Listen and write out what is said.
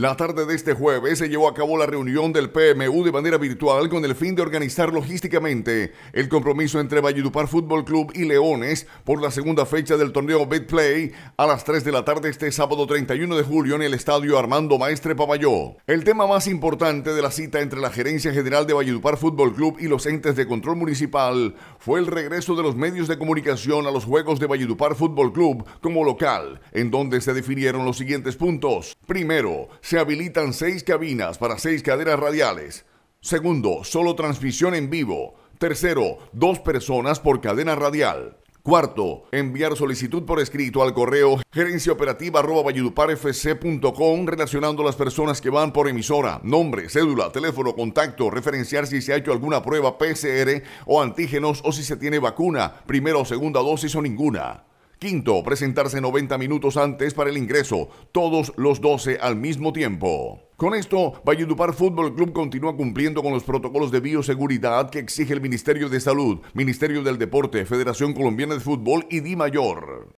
La tarde de este jueves se llevó a cabo la reunión del PMU de manera virtual con el fin de organizar logísticamente el compromiso entre Valledupar Fútbol Club y Leones por la segunda fecha del torneo Bitplay a las 3 de la tarde este sábado 31 de julio en el estadio Armando Maestre Papayó. El tema más importante de la cita entre la Gerencia General de Valledupar Fútbol Club y los entes de control municipal fue el regreso de los medios de comunicación a los juegos de Valledupar Fútbol Club como local, en donde se definieron los siguientes puntos. Primero, se habilitan seis cabinas para seis cadenas radiales. Segundo, solo transmisión en vivo. Tercero, dos personas por cadena radial. Cuarto, enviar solicitud por escrito al correo gerenciaoperativa.com relacionando las personas que van por emisora, nombre, cédula, teléfono, contacto, referenciar si se ha hecho alguna prueba PCR o antígenos o si se tiene vacuna, primera o segunda dosis o ninguna. Quinto, presentarse 90 minutos antes para el ingreso, todos los 12 al mismo tiempo. Con esto, Valledupar Fútbol Club continúa cumpliendo con los protocolos de bioseguridad que exige el Ministerio de Salud, Ministerio del Deporte, Federación Colombiana de Fútbol y Di Mayor.